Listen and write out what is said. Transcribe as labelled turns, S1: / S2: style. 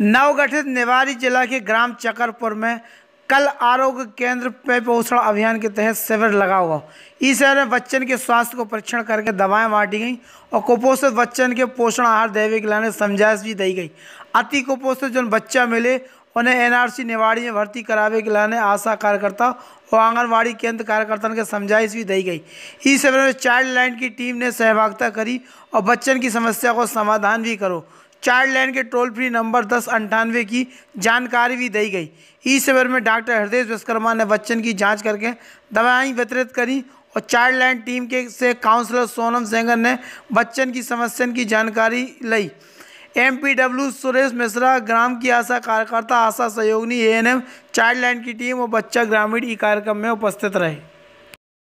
S1: नवगठित निवारी जिला के ग्राम चकरपुर में कल आरोग्य केंद्र पे पोषण अभियान के तहत शिविर लगा हुआ इस शिविर में बच्चन के स्वास्थ्य को परीक्षण करके दवाएं बांटी गई और कुपोषित बच्चन के पोषण आहार देवे के लाने समझाइश भी दी गई अति कुपोषित जो बच्चा मिले उन्हें एनआरसी निवाड़ी में भर्ती करावे के लाने आशा कार्यकर्ता और आंगनबाड़ी केंद्र कार्यकर्ता के समझाइश भी दी गई इस शिविर में चाइल्ड लाइन की टीम ने सहभागिता करी और बच्चन की समस्या को समाधान भी करो चाइल्ड लाइन के टोल फ्री नंबर दस अंठानवे की जानकारी भी दी गई इस शिविर में डॉक्टर हृदय विश्वकर्मा ने बच्चन की जांच करके दवाएं वितरित करी और चाइल्ड लाइन टीम के से काउंसलर सोनम सेंगर ने बच्चन की समस्या की जानकारी ली M P W Suresh Mishra ग्राम की आशा कार्यकर्ता आशा सहयोगी A N M child line की टीम और बच्चा ग्रामीण ई कार्यक्रम में उपस्थित रहे